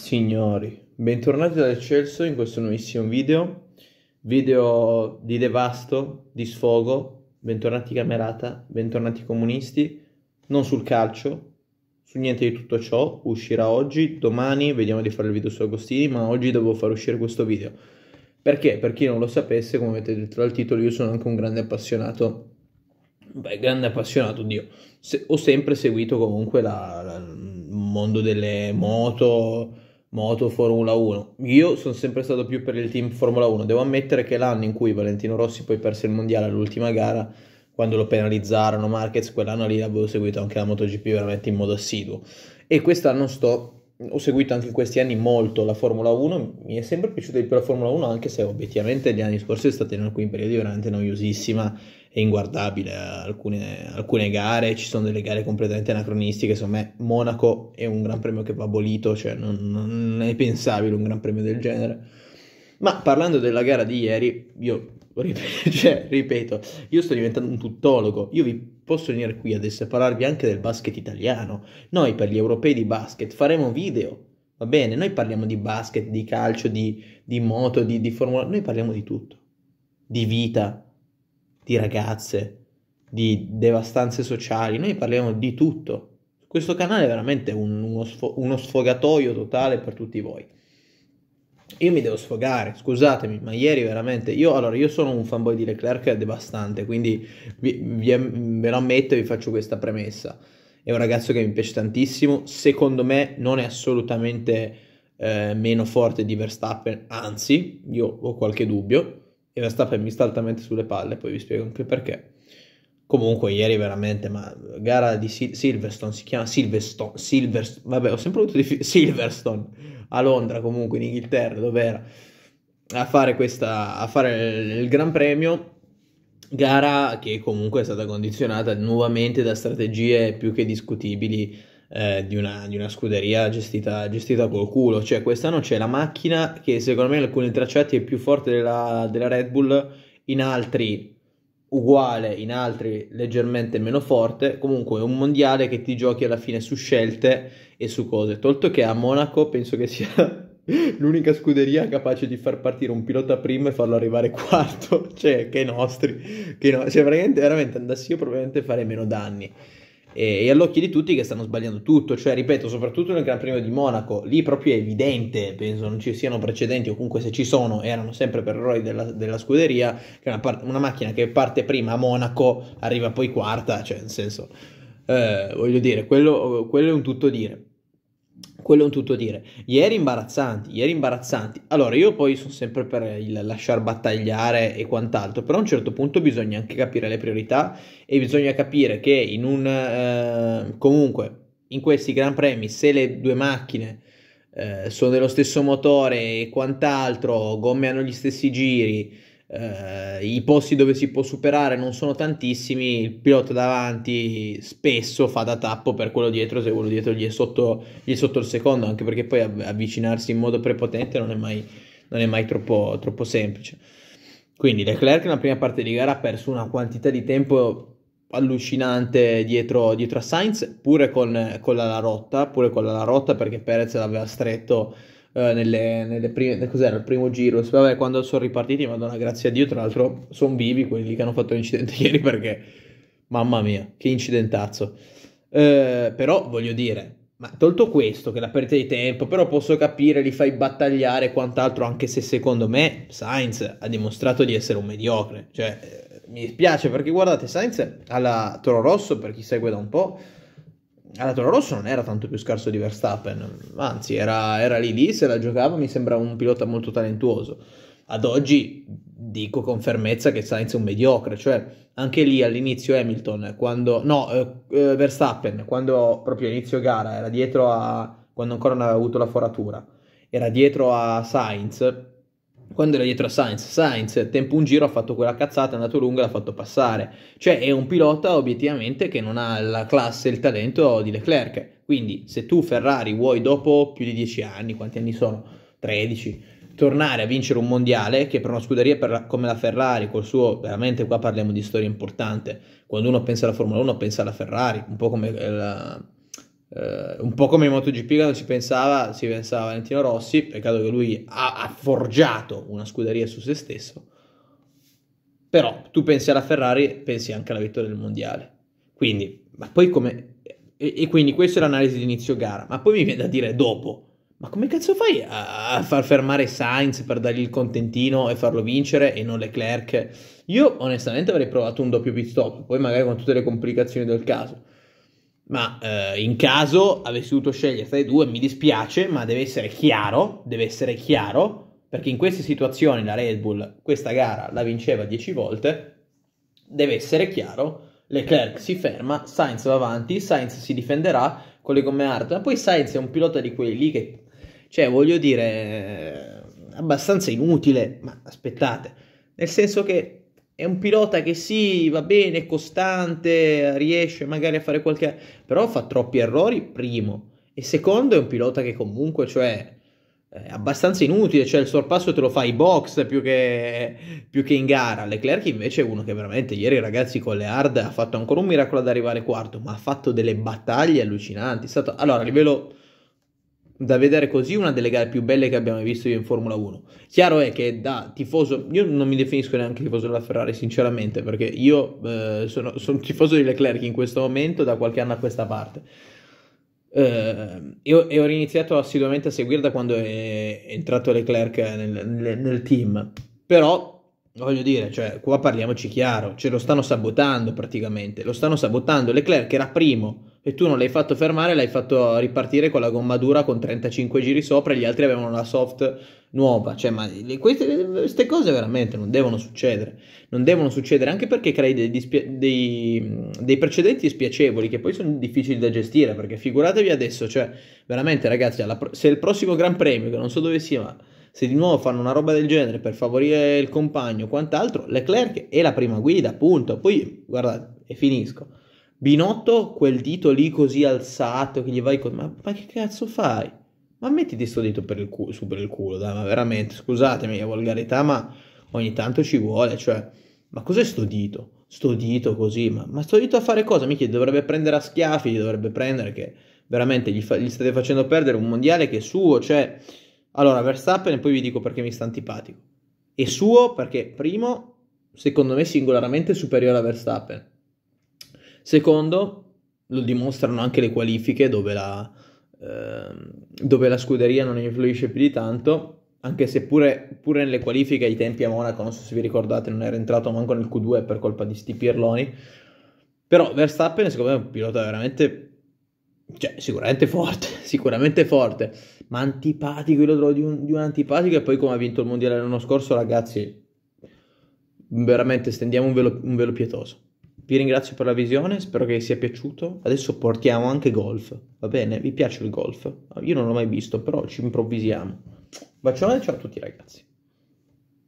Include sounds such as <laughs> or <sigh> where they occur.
signori, bentornati da Celso in questo nuovissimo video, video di devasto, di sfogo, bentornati camerata, bentornati comunisti, non sul calcio, su niente di tutto ciò, uscirà oggi, domani, vediamo di fare il video su Agostini, ma oggi devo far uscire questo video, perché per chi non lo sapesse, come avete detto dal titolo, io sono anche un grande appassionato, beh, grande appassionato, Dio, Se, ho sempre seguito comunque la, la mondo delle moto, moto, Formula 1. Io sono sempre stato più per il team Formula 1. Devo ammettere che l'anno in cui Valentino Rossi poi perse il mondiale all'ultima gara, quando lo penalizzarono Marquez, quell'anno lì avevo seguito anche la MotoGP veramente in modo assiduo. E quest'anno sto ho seguito anche in questi anni molto la Formula 1, mi è sempre piaciuta di più la Formula 1 anche se obiettivamente gli anni scorsi è stata in alcuni periodi veramente noiosissima è inguardabile alcune, alcune, gare, ci sono delle gare completamente anacronistiche, secondo me Monaco è un gran premio che va abolito, cioè non, non è pensabile un gran premio del genere. Ma parlando della gara di ieri, io ripeto, <laughs> cioè, ripeto, io sto diventando un tuttologo, io vi posso venire qui adesso a parlarvi anche del basket italiano, noi per gli europei di basket faremo video, va bene, noi parliamo di basket, di calcio, di, di moto, di, di formula, noi parliamo di tutto, di vita, di ragazze, di devastanze sociali, noi parliamo di tutto. Questo canale è veramente un, uno, sfo- uno sfogatoio totale per tutti voi. Io mi devo sfogare, scusatemi, ma ieri veramente io allora io sono un fanboy di Leclerc devastante, quindi vi, vi, ve lo ammetto e vi faccio questa premessa. È un ragazzo che mi piace tantissimo, secondo me non è assolutamente eh, meno forte di Verstappen, anzi, io ho qualche dubbio e Verstappen mi sta altamente sulle palle, poi vi spiego anche perché. Comunque, ieri veramente, ma gara di Sil- Silverstone si chiama Silverstone, Silverstone, vabbè, ho sempre voluto dire Silverstone a Londra, comunque in Inghilterra, dove era a fare, questa, a fare il, il Gran Premio. Gara che comunque è stata condizionata nuovamente da strategie più che discutibili eh, di, una, di, una, scuderia gestita, gestita col culo. Cioè, quest'anno c'è la macchina che secondo me in alcuni tracciati è più forte della, della Red Bull, in altri uguale, in altri leggermente meno forte. Comunque è un mondiale che ti giochi alla fine su scelte e su cose. Tolto che a Monaco penso che sia <laughs> l'unica scuderia capace di far partire un pilota primo e farlo arrivare <laughs> quarto, cioè che nostri, che no, cioè veramente, veramente andassi io probabilmente farei meno danni e, e all'occhio di tutti che stanno sbagliando tutto, cioè ripeto, soprattutto nel Gran Premio di Monaco, lì proprio è evidente, penso non ci siano precedenti o comunque se ci sono erano sempre per errori della, della scuderia, che una, par- una, macchina che parte prima a Monaco arriva poi quarta, cioè nel senso, eh, voglio dire, quello, quello è un tutto dire quello è un tutto dire. Ieri imbarazzanti, ieri imbarazzanti. Allora, io poi sono sempre per il lasciar battagliare e quant'altro, però a un certo punto bisogna anche capire le priorità e bisogna capire che in un... Eh, comunque, in questi Gran Premi, se le due macchine eh, sono dello stesso motore e quant'altro, gomme hanno gli stessi giri, eh, i posti dove si può superare non sono tantissimi, il pilota davanti spesso fa da tappo per quello dietro se quello dietro gli è sotto, gli è sotto il secondo, anche perché poi avvicinarsi in modo prepotente non è mai, non è mai troppo, troppo semplice. Quindi Leclerc nella prima parte di gara ha perso una quantità di tempo allucinante dietro, dietro a Sainz, pure con, con la, la rotta, pure con la, la rotta perché Perez l'aveva stretto eh, nelle, nelle, prime, cos'era il primo giro? Vabbè, quando sono ripartiti, madonna, grazie a Dio, tra l'altro sono vivi quelli che hanno fatto l'incidente <laughs> ieri perché, mamma mia, che incidentazzo. Eh, però voglio dire, ma tolto questo, che la perdita di tempo, però posso capire, li fai battagliare e quant'altro, anche se secondo me Sainz ha dimostrato di essere un mediocre. Cioè, eh, mi dispiace perché guardate, Sainz alla Toro Rosso, per chi segue da un po', all'Atoro Rosso non era tanto più scarso di Verstappen, anzi era, era lì lì, se la giocava mi sembra un pilota molto talentuoso. Ad oggi dico con fermezza che Sainz è un mediocre, cioè anche lì all'inizio Hamilton, quando, no, eh, eh Verstappen, quando proprio inizio gara era dietro a, quando ancora non aveva avuto la foratura, era dietro a Sainz, quando era dietro a Sainz, Sainz tempo un giro ha fatto quella cazzata, è andato lungo e l'ha fatto passare, cioè è un pilota obiettivamente che non ha la classe e il talento di Leclerc, quindi se tu Ferrari vuoi dopo più di 10 anni, quanti anni sono? 13, tornare a vincere un mondiale che per una scuderia per la, come la Ferrari, col suo, veramente qua parliamo di storia importante, quando uno pensa alla Formula 1 pensa alla Ferrari, un po' come eh, la Uh, un po' come in MotoGP quando si pensava, si pensava a Valentino Rossi, peccato che lui ha, ha, forgiato una scuderia su se stesso, però tu pensi alla Ferrari, pensi anche alla vittoria del mondiale. Quindi, ma poi come... E, e quindi questa è l'analisi di inizio gara, ma poi mi viene da dire dopo, ma come cazzo fai a, a far fermare Sainz per dargli il contentino e farlo vincere e non Leclerc? Io onestamente avrei provato un doppio pit stop, poi magari con tutte le complicazioni del caso ma eh, in caso avessi dovuto scegliere tra i due mi dispiace, ma deve essere chiaro, deve essere chiaro, perché in queste situazioni la Red Bull questa gara la vinceva 10 volte, deve essere chiaro, Leclerc si ferma, Sainz va avanti, Sainz si difenderà con le gomme hard, ma poi Sainz è un pilota di quelli che, cioè voglio dire, eh, abbastanza inutile, ma aspettate, nel senso che è un pilota che sì, va bene, è costante, riesce magari a fare qualche... però fa troppi errori, primo. E secondo è un pilota che comunque, cioè, è abbastanza inutile, cioè il sorpasso te lo fa in box più che, più che in gara. Leclerc invece è uno che veramente ieri ragazzi con le hard ha fatto ancora un miracolo ad arrivare quarto, ma ha fatto delle battaglie allucinanti. È Stato... Allora, a livello da vedere così una delle gare più belle che abbiamo visto io in Formula 1. Chiaro è che da tifoso, io non mi definisco neanche tifoso della Ferrari sinceramente, perché io eh, sono, sono, tifoso di Leclerc in questo momento da qualche anno a questa parte. Eh, e, ho, iniziato assiduamente a seguire da quando è entrato Leclerc nel, nel, nel team, però voglio dire, cioè, qua parliamoci chiaro, ce lo stanno sabotando praticamente, lo stanno sabotando, Leclerc era primo e tu non l'hai fatto fermare, l'hai fatto ripartire con la gomma dura con 35 giri sopra e gli altri avevano la soft nuova. Cioè, ma queste, queste cose veramente non devono succedere. Non devono succedere anche perché crei dei, dei, dei precedenti spiacevoli che poi sono difficili da gestire. Perché figuratevi adesso, cioè, veramente ragazzi, alla, se il prossimo Gran Premio, che non so dove sia, ma se di nuovo fanno una roba del genere per favorire il compagno o quant'altro, Leclerc è la prima guida, punto. Poi, guardate, e finisco Binotto, quel dito lì così alzato che gli vai con... Ma, ma che cazzo fai? Ma mettiti sto dito per il culo, su per il culo, dai, ma veramente, scusatemi la volgarità, ma ogni tanto ci vuole, cioè... Ma cos'è sto dito? Sto dito così, ma, ma sto dito a fare cosa? Mi chiede, dovrebbe prendere a schiaffi, gli dovrebbe prendere che veramente gli, fa, gli, state facendo perdere un mondiale che è suo, cioè... Allora, Verstappen, poi vi dico perché mi sta antipatico. È suo perché, primo, secondo me singolarmente superiore a Verstappen Secondo, lo dimostrano anche le qualifiche dove la, eh, dove la scuderia non influisce più di tanto, anche se pure, pure, nelle qualifiche ai tempi a Monaco, non so se vi ricordate, non era entrato manco nel Q2 per colpa di sti Pirloni, però Verstappen secondo me è un pilota veramente... Cioè, sicuramente forte, <laughs> sicuramente forte, ma antipatico, io lo trovo di un, di un antipatico e poi come ha vinto il mondiale l'anno scorso, ragazzi, veramente stendiamo un velo, un velo pietoso. Vi ringrazio per la visione, spero che vi sia piaciuto. Adesso portiamo anche golf, va bene? Vi piace il golf? Io non l'ho mai visto, però ci improvvisiamo. Bacione ciao a tutti ragazzi.